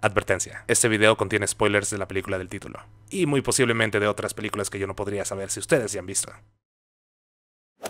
Advertencia, este video contiene spoilers de la película del título, y muy posiblemente de otras películas que yo no podría saber si ustedes ya han visto.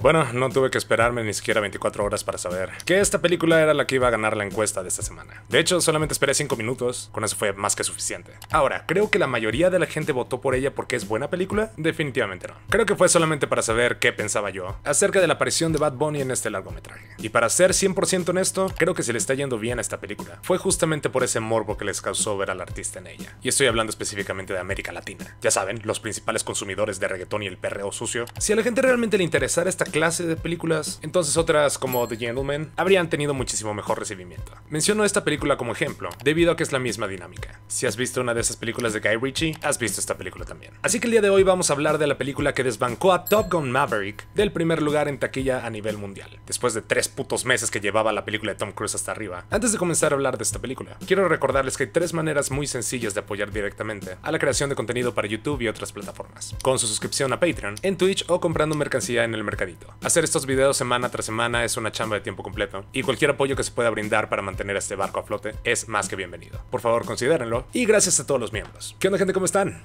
Bueno, no tuve que esperarme ni siquiera 24 horas para saber que esta película era la que iba a ganar la encuesta de esta semana. De hecho, solamente esperé 5 minutos, con eso fue más que suficiente. Ahora, ¿creo que la mayoría de la gente votó por ella porque es buena película? Definitivamente no. Creo que fue solamente para saber qué pensaba yo acerca de la aparición de Bad Bunny en este largometraje. Y para ser 100% honesto, creo que se le está yendo bien a esta película. Fue justamente por ese morbo que les causó ver al artista en ella. Y estoy hablando específicamente de América Latina. Ya saben, los principales consumidores de reggaetón y el perreo sucio. Si a la gente realmente le interesara esta clase de películas, entonces otras como The Gentleman habrían tenido muchísimo mejor recibimiento. Menciono esta película como ejemplo, debido a que es la misma dinámica. Si has visto una de esas películas de Guy Ritchie, has visto esta película también. Así que el día de hoy vamos a hablar de la película que desbancó a Top Gun Maverick del primer lugar en taquilla a nivel mundial, después de tres putos meses que llevaba la película de Tom Cruise hasta arriba. Antes de comenzar a hablar de esta película, quiero recordarles que hay tres maneras muy sencillas de apoyar directamente a la creación de contenido para YouTube y otras plataformas, con su suscripción a Patreon, en Twitch o comprando mercancía en el mercadillo. Hacer estos videos semana tras semana es una chamba de tiempo completo y cualquier apoyo que se pueda brindar para mantener a este barco a flote es más que bienvenido. Por favor, considérenlo y gracias a todos los miembros. ¿Qué onda gente? ¿Cómo están?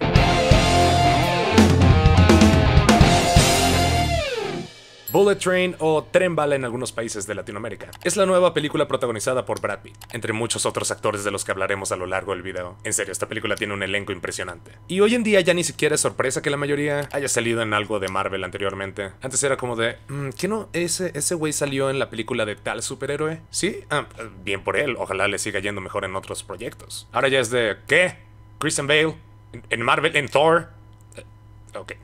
Bullet Train o Tren Bala en algunos países de Latinoamérica. Es la nueva película protagonizada por Brad Pitt, entre muchos otros actores de los que hablaremos a lo largo del video. En serio, esta película tiene un elenco impresionante. Y hoy en día ya ni siquiera es sorpresa que la mayoría haya salido en algo de Marvel anteriormente. Antes era como de, mm, ¿qué no? ¿Ese güey salió en la película de tal superhéroe? Sí, ah, bien por él, ojalá le siga yendo mejor en otros proyectos. Ahora ya es de, ¿qué? Christian Bale, en Marvel, en Thor,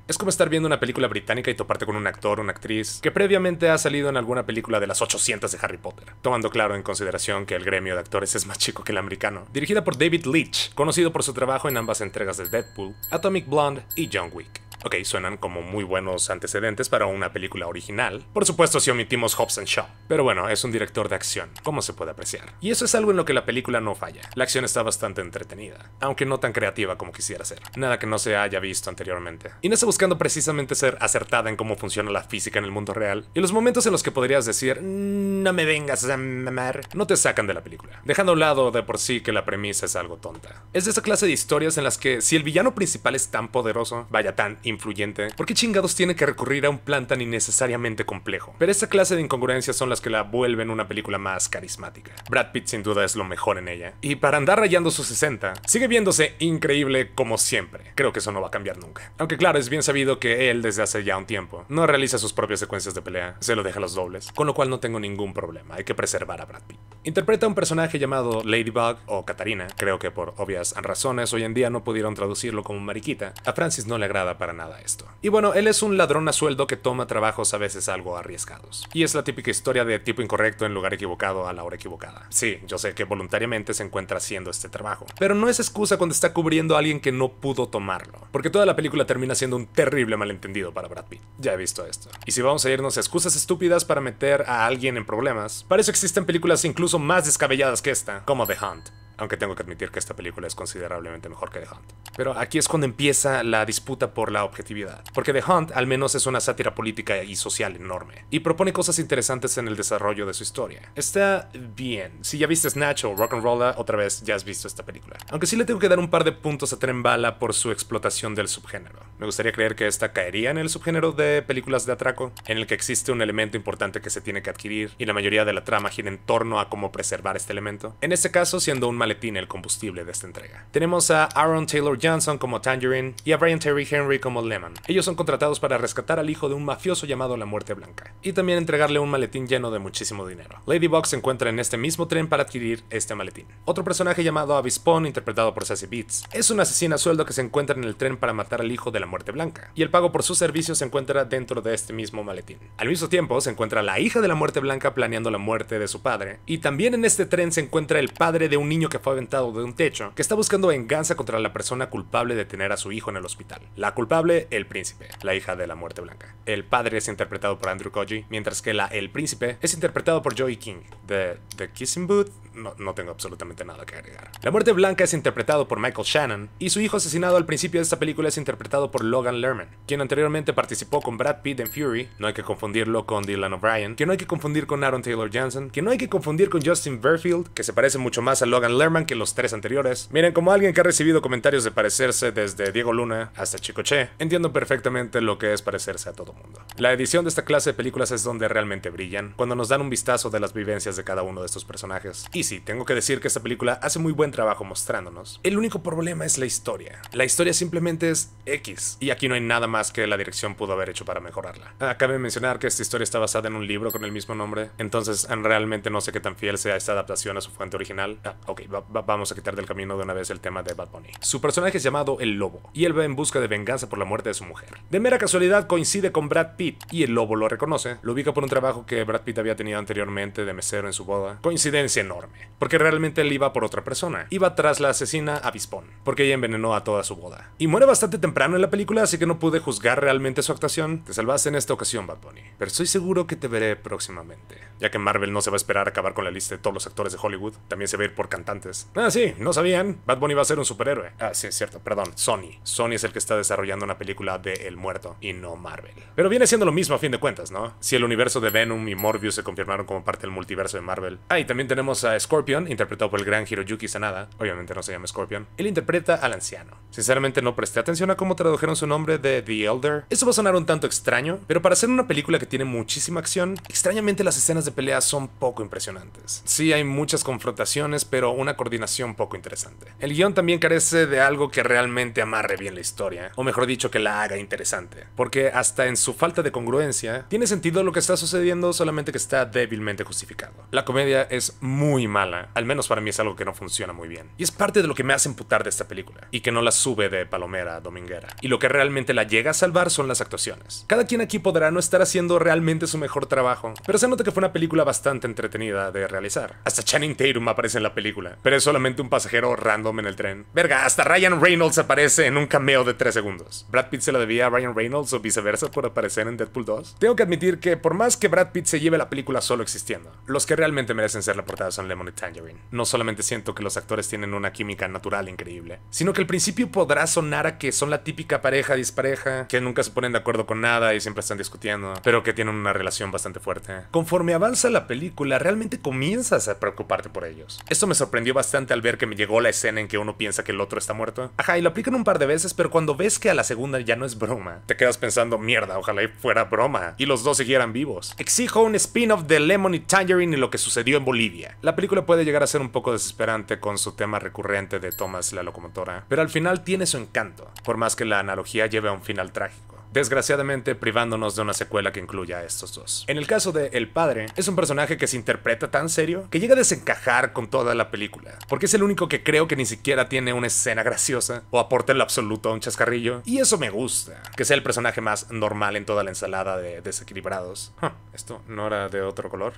es como estar viendo una película británica y toparte con un actor, una actriz, que previamente ha salido en alguna película de las 800 de Harry Potter, tomando claro en consideración que el gremio de actores es más chico que el americano. Dirigida por David Leitch, conocido por su trabajo en ambas entregas de Deadpool, Atomic Blonde y John Wick. Ok, suenan como muy buenos antecedentes para una película original. Por supuesto si omitimos Hobbs and Shaw. Pero bueno, es un director de acción, como se puede apreciar. Y eso es algo en lo que la película no falla. La acción está bastante entretenida, aunque no tan creativa como quisiera ser. Nada que no se haya visto anteriormente. Y no está buscando precisamente ser acertada en cómo funciona la física en el mundo real. Y los momentos en los que podrías decir, mm, no me vengas a mamar, no te sacan de la película. Dejando a un lado de por sí que la premisa es algo tonta. Es de esa clase de historias en las que si el villano principal es tan poderoso, vaya tan influyente, ¿por qué chingados tiene que recurrir a un plan tan innecesariamente complejo? Pero esta clase de incongruencias son las que la vuelven una película más carismática. Brad Pitt sin duda es lo mejor en ella. Y para andar rayando sus 60, sigue viéndose increíble como siempre. Creo que eso no va a cambiar nunca. Aunque claro, es bien sabido que él desde hace ya un tiempo no realiza sus propias secuencias de pelea, se lo deja a los dobles, con lo cual no tengo ningún problema, hay que preservar a Brad Pitt. Interpreta un personaje llamado Ladybug o Katarina, creo que por obvias razones hoy en día no pudieron traducirlo como mariquita. A Francis no le agrada para nada esto. Y bueno, él es un ladrón a sueldo que toma trabajos a veces algo arriesgados. Y es la típica historia de tipo incorrecto en lugar equivocado a la hora equivocada. Sí, yo sé que voluntariamente se encuentra haciendo este trabajo, pero no es excusa cuando está cubriendo a alguien que no pudo tomarlo, porque toda la película termina siendo un terrible malentendido para Brad Pitt. Ya he visto esto. Y si vamos a irnos a excusas estúpidas para meter a alguien en problemas, para eso existen películas incluso más descabelladas que esta, como The Hunt aunque tengo que admitir que esta película es considerablemente mejor que The Hunt. Pero aquí es cuando empieza la disputa por la objetividad, porque The Hunt al menos es una sátira política y social enorme, y propone cosas interesantes en el desarrollo de su historia. Está bien, si ya viste Snatch o Rock and otra vez ya has visto esta película. Aunque sí le tengo que dar un par de puntos a Tren Bala por su explotación del subgénero. Me gustaría creer que esta caería en el subgénero de películas de atraco, en el que existe un elemento importante que se tiene que adquirir, y la mayoría de la trama gira en torno a cómo preservar este elemento. En este caso, siendo un maletín el combustible de esta entrega. Tenemos a Aaron Taylor Johnson como Tangerine y a Brian Terry Henry como Lemon. Ellos son contratados para rescatar al hijo de un mafioso llamado La Muerte Blanca y también entregarle un maletín lleno de muchísimo dinero. Ladybug se encuentra en este mismo tren para adquirir este maletín. Otro personaje llamado Avispon, interpretado por Sassy Beats, es un asesino a sueldo que se encuentra en el tren para matar al hijo de La Muerte Blanca y el pago por sus servicios se encuentra dentro de este mismo maletín. Al mismo tiempo se encuentra la hija de La Muerte Blanca planeando la muerte de su padre y también en este tren se encuentra el padre de un niño que que fue aventado de un techo, que está buscando venganza contra la persona culpable de tener a su hijo en el hospital. La culpable, el príncipe, la hija de la muerte blanca. El padre es interpretado por Andrew Koji, mientras que la el príncipe es interpretado por Joey King. De The Kissing Booth, no, no, tengo absolutamente nada que agregar. La muerte blanca es interpretado por Michael Shannon y su hijo asesinado al principio de esta película es interpretado por Logan Lerman, quien anteriormente participó con Brad Pitt en Fury, no hay que confundirlo con Dylan O'Brien, que no hay que confundir con Aaron Taylor Johnson, que no hay que confundir con Justin Verfield, que se parece mucho más a Logan Lerman que los tres anteriores. Miren, como alguien que ha recibido comentarios de parecerse desde Diego Luna hasta Chico Che, entiendo perfectamente lo que es parecerse a todo mundo. La edición de esta clase de películas es donde realmente brillan, cuando nos dan un vistazo de las vivencias de cada uno de estos personajes. Y sí, tengo que decir que esta película hace muy buen trabajo mostrándonos. El único problema es la historia. La historia simplemente es X, y aquí no hay nada más que la dirección pudo haber hecho para mejorarla. Acabe ah, de mencionar que esta historia está basada en un libro con el mismo nombre, entonces realmente no sé qué tan fiel sea esta adaptación a su fuente original. Ah, ok, vamos a quitar del camino de una vez el tema de Bad Bunny. Su personaje es llamado El Lobo, y él va en busca de venganza por la muerte de su mujer. De mera casualidad coincide con Brad Pitt, y el Lobo lo reconoce, lo ubica por un trabajo que Brad Pitt había tenido anteriormente de mesero en su boda. Coincidencia enorme, porque realmente él iba por otra persona, iba tras la asesina Avispón, porque ella envenenó a toda su boda. Y muere bastante temprano en la película, así que no pude juzgar realmente su actuación. Te salvaste en esta ocasión, Bad Bunny, pero estoy seguro que te veré próximamente, ya que Marvel no se va a esperar a acabar con la lista de todos los actores de Hollywood, también se va a ir por cantantes Ah, sí, no sabían. Bad Bunny va a ser un superhéroe. Ah, sí, es cierto, perdón. Sony. Sony es el que está desarrollando una película de El Muerto y no Marvel. Pero viene siendo lo mismo a fin de cuentas, ¿no? Si el universo de Venom y Morbius se confirmaron como parte del multiverso de Marvel. Ah, y también tenemos a Scorpion, interpretado por el gran Hiroyuki Sanada. Obviamente no se llama Scorpion. Él interpreta al anciano. Sinceramente no presté atención a cómo tradujeron su nombre de The Elder. Eso va a sonar un tanto extraño, pero para ser una película que tiene muchísima acción, extrañamente las escenas de pelea son poco impresionantes. Sí, hay muchas confrontaciones, pero una coordinación poco interesante. El guión también carece de algo que realmente amarre bien la historia, o mejor dicho, que la haga interesante, porque hasta en su falta de congruencia, tiene sentido lo que está sucediendo, solamente que está débilmente justificado. La comedia es muy mala, al menos para mí es algo que no funciona muy bien, y es parte de lo que me hace emputar de esta película, y que no la sube de palomera a dominguera, y lo que realmente la llega a salvar son las actuaciones. Cada quien aquí podrá no estar haciendo realmente su mejor trabajo, pero se nota que fue una película bastante entretenida de realizar. Hasta Channing Tatum aparece en la película, pero es solamente un pasajero random en el tren. Verga, hasta Ryan Reynolds aparece en un cameo de 3 segundos. ¿Brad Pitt se lo debía a Ryan Reynolds o viceversa por aparecer en Deadpool 2? Tengo que admitir que por más que Brad Pitt se lleve la película solo existiendo, los que realmente merecen ser la portada son Lemon y Tangerine. No solamente siento que los actores tienen una química natural increíble, sino que al principio podrá sonar a que son la típica pareja dispareja, que nunca se ponen de acuerdo con nada y siempre están discutiendo, pero que tienen una relación bastante fuerte. Conforme avanza la película, realmente comienzas a preocuparte por ellos. Esto me sorprendió dio bastante al ver que me llegó la escena en que uno piensa que el otro está muerto. Ajá, y lo aplican un par de veces, pero cuando ves que a la segunda ya no es broma, te quedas pensando, mierda, ojalá fuera broma, y los dos siguieran vivos. Exijo un spin-off de Lemon y Tangerine y lo que sucedió en Bolivia. La película puede llegar a ser un poco desesperante con su tema recurrente de Thomas la locomotora, pero al final tiene su encanto, por más que la analogía lleve a un final trágico desgraciadamente privándonos de una secuela que incluya a estos dos. En el caso de El Padre, es un personaje que se interpreta tan serio que llega a desencajar con toda la película, porque es el único que creo que ni siquiera tiene una escena graciosa o aporta el lo absoluto a un chascarrillo, y eso me gusta, que sea el personaje más normal en toda la ensalada de desequilibrados. esto no era de otro color.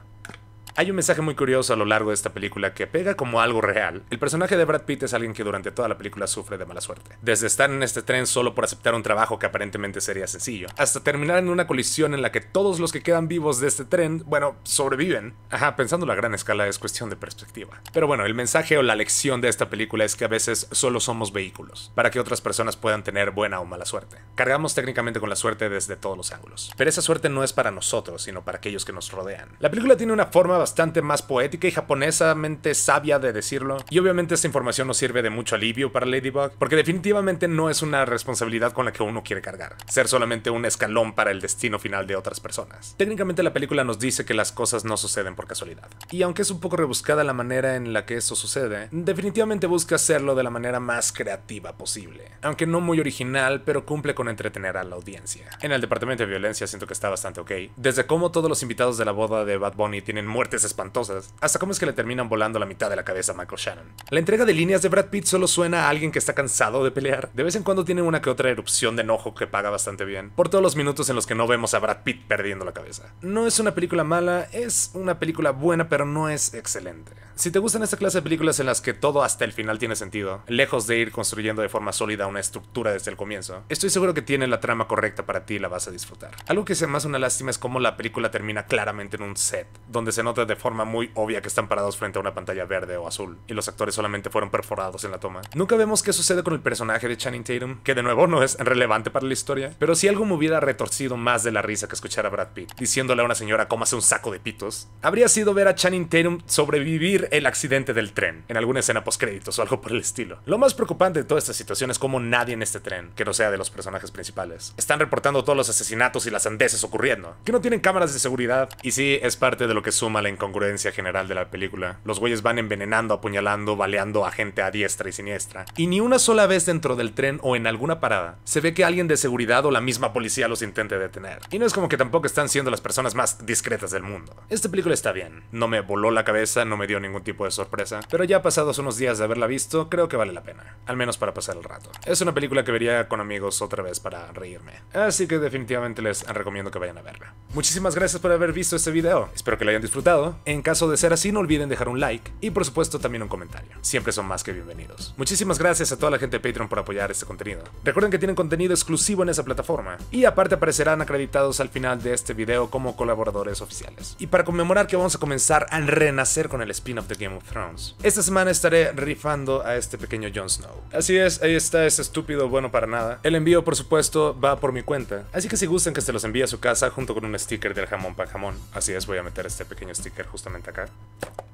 Hay un mensaje muy curioso a lo largo de esta película que pega como algo real. El personaje de Brad Pitt es alguien que durante toda la película sufre de mala suerte. Desde estar en este tren solo por aceptar un trabajo que aparentemente sería sencillo, hasta terminar en una colisión en la que todos los que quedan vivos de este tren, bueno, sobreviven. Ajá, pensando la gran escala es cuestión de perspectiva. Pero bueno, el mensaje o la lección de esta película es que a veces solo somos vehículos, para que otras personas puedan tener buena o mala suerte. Cargamos técnicamente con la suerte desde todos los ángulos. Pero esa suerte no es para nosotros, sino para aquellos que nos rodean. La película tiene una forma bastante más poética y japonesamente sabia de decirlo. Y obviamente esta información no sirve de mucho alivio para Ladybug, porque definitivamente no es una responsabilidad con la que uno quiere cargar, ser solamente un escalón para el destino final de otras personas. Técnicamente la película nos dice que las cosas no suceden por casualidad. Y aunque es un poco rebuscada la manera en la que esto sucede, definitivamente busca hacerlo de la manera más creativa posible. Aunque no muy original, pero cumple con entretener a la audiencia. En el departamento de violencia siento que está bastante ok. Desde cómo todos los invitados de la boda de Bad Bunny tienen muerte espantosas, hasta cómo es que le terminan volando la mitad de la cabeza a Michael Shannon. La entrega de líneas de Brad Pitt solo suena a alguien que está cansado de pelear. De vez en cuando tiene una que otra erupción de enojo que paga bastante bien, por todos los minutos en los que no vemos a Brad Pitt perdiendo la cabeza. No es una película mala, es una película buena, pero no es excelente. Si te gustan esta clase de películas en las que todo hasta el final tiene sentido, lejos de ir construyendo de forma sólida una estructura desde el comienzo, estoy seguro que tiene la trama correcta para ti y la vas a disfrutar. Algo que es más una lástima es cómo la película termina claramente en un set, donde se nota de forma muy obvia que están parados frente a una pantalla verde o azul, y los actores solamente fueron perforados en la toma. Nunca vemos qué sucede con el personaje de Channing Tatum, que de nuevo no es relevante para la historia, pero si algo me hubiera retorcido más de la risa que escuchar a Brad Pitt diciéndole a una señora cómo hace un saco de pitos, habría sido ver a Channing Tatum sobrevivir el accidente del tren, en alguna escena postcréditos o algo por el estilo. Lo más preocupante de toda esta situación es cómo nadie en este tren, que no sea de los personajes principales, están reportando todos los asesinatos y las andeses ocurriendo, que no tienen cámaras de seguridad, y sí, es parte de lo que suma la congruencia general de la película. Los güeyes van envenenando, apuñalando, baleando a gente a diestra y siniestra. Y ni una sola vez dentro del tren o en alguna parada se ve que alguien de seguridad o la misma policía los intente detener. Y no es como que tampoco están siendo las personas más discretas del mundo. Esta película está bien. No me voló la cabeza, no me dio ningún tipo de sorpresa, pero ya pasados unos días de haberla visto, creo que vale la pena. Al menos para pasar el rato. Es una película que vería con amigos otra vez para reírme. Así que definitivamente les recomiendo que vayan a verla. Muchísimas gracias por haber visto este video. Espero que lo hayan disfrutado en caso de ser así, no olviden dejar un like y por supuesto también un comentario. Siempre son más que bienvenidos. Muchísimas gracias a toda la gente de Patreon por apoyar este contenido. Recuerden que tienen contenido exclusivo en esa plataforma y aparte aparecerán acreditados al final de este video como colaboradores oficiales. Y para conmemorar que vamos a comenzar a renacer con el spin-off de Game of Thrones, esta semana estaré rifando a este pequeño Jon Snow. Así es, ahí está ese estúpido bueno para nada. El envío, por supuesto, va por mi cuenta, así que si gustan que se los envíe a su casa junto con un sticker del jamón para jamón. Así es, voy a meter este pequeño sticker sticker justamente acá.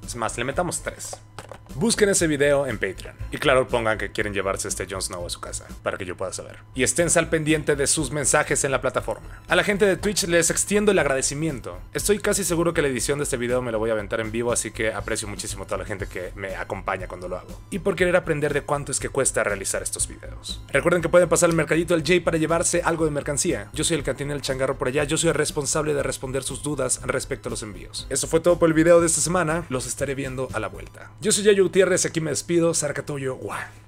Es más, le metamos 3. Busquen ese video en Patreon. Y claro, pongan que quieren llevarse este Jon Snow a su casa, para que yo pueda saber. Y estén al pendiente de sus mensajes en la plataforma. A la gente de Twitch les extiendo el agradecimiento. Estoy casi seguro que la edición de este video me lo voy a aventar en vivo, así que aprecio muchísimo a toda la gente que me acompaña cuando lo hago. Y por querer aprender de cuánto es que cuesta realizar estos videos. Recuerden que pueden pasar al mercadito al Jay para llevarse algo de mercancía. Yo soy el que tiene el changarro por allá, yo soy el responsable de responder sus dudas respecto a los envíos. Eso fue todo por el video de esta semana, los estaré viendo a la vuelta. Yo soy Gutiérrez, aquí me despido, cerca tuyo, guau.